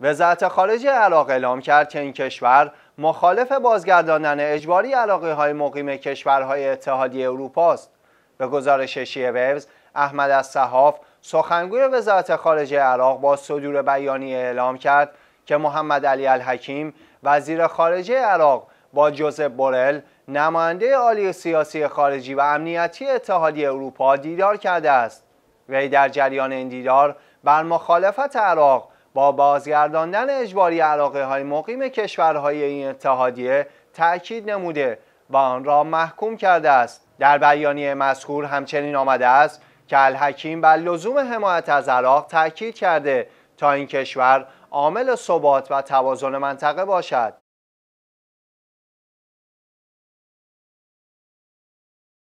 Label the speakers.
Speaker 1: وزارت خارجه عراق اعلام کرد که این کشور مخالف بازگرداندن اجباری علاقه های مقیم کشورهای اتحادیه اروپا است. به گزارش ویوز احمد از صحاف سخنگوی وزارت خارجه عراق با صدور بیانیه اعلام کرد که محمد علی الحکیم وزیر خارجه عراق با جوزف بورل نماینده عالی سیاسی خارجی و امنیتی اتحادیه اروپا دیدار کرده است وی در جریان این دیدار بر مخالفت عراق با بازگرداندن اجباری علاقه های مقیم کشورهای این اتحادیه تاکید نموده و آن را محکوم کرده است در بیانیه مذکور همچنین آمده است که الحکیم بر لزوم حمایت از عراق تاکید کرده تا این کشور عامل ثبات و توازن منطقه باشد